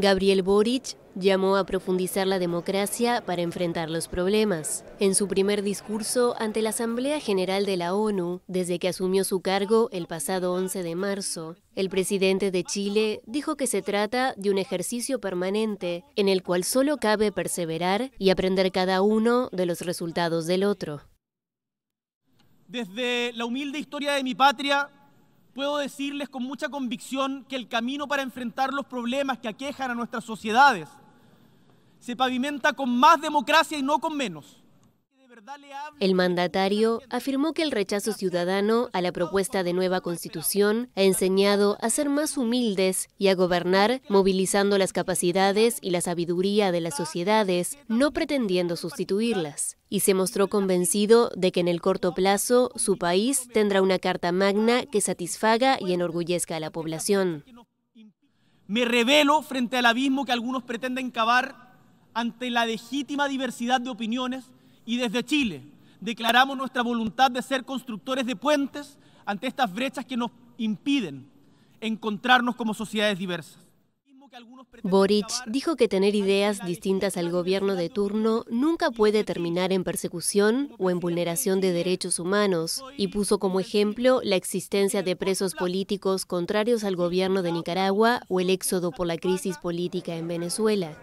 Gabriel Boric llamó a profundizar la democracia para enfrentar los problemas. En su primer discurso ante la Asamblea General de la ONU, desde que asumió su cargo el pasado 11 de marzo, el presidente de Chile dijo que se trata de un ejercicio permanente en el cual solo cabe perseverar y aprender cada uno de los resultados del otro. Desde la humilde historia de mi patria, puedo decirles con mucha convicción que el camino para enfrentar los problemas que aquejan a nuestras sociedades se pavimenta con más democracia y no con menos. El mandatario afirmó que el rechazo ciudadano a la propuesta de nueva constitución ha enseñado a ser más humildes y a gobernar movilizando las capacidades y la sabiduría de las sociedades, no pretendiendo sustituirlas y se mostró convencido de que en el corto plazo su país tendrá una Carta Magna que satisfaga y enorgullezca a la población. Me revelo frente al abismo que algunos pretenden cavar ante la legítima diversidad de opiniones y desde Chile declaramos nuestra voluntad de ser constructores de puentes ante estas brechas que nos impiden encontrarnos como sociedades diversas. Boric dijo que tener ideas distintas al gobierno de turno nunca puede terminar en persecución o en vulneración de derechos humanos y puso como ejemplo la existencia de presos políticos contrarios al gobierno de Nicaragua o el éxodo por la crisis política en Venezuela.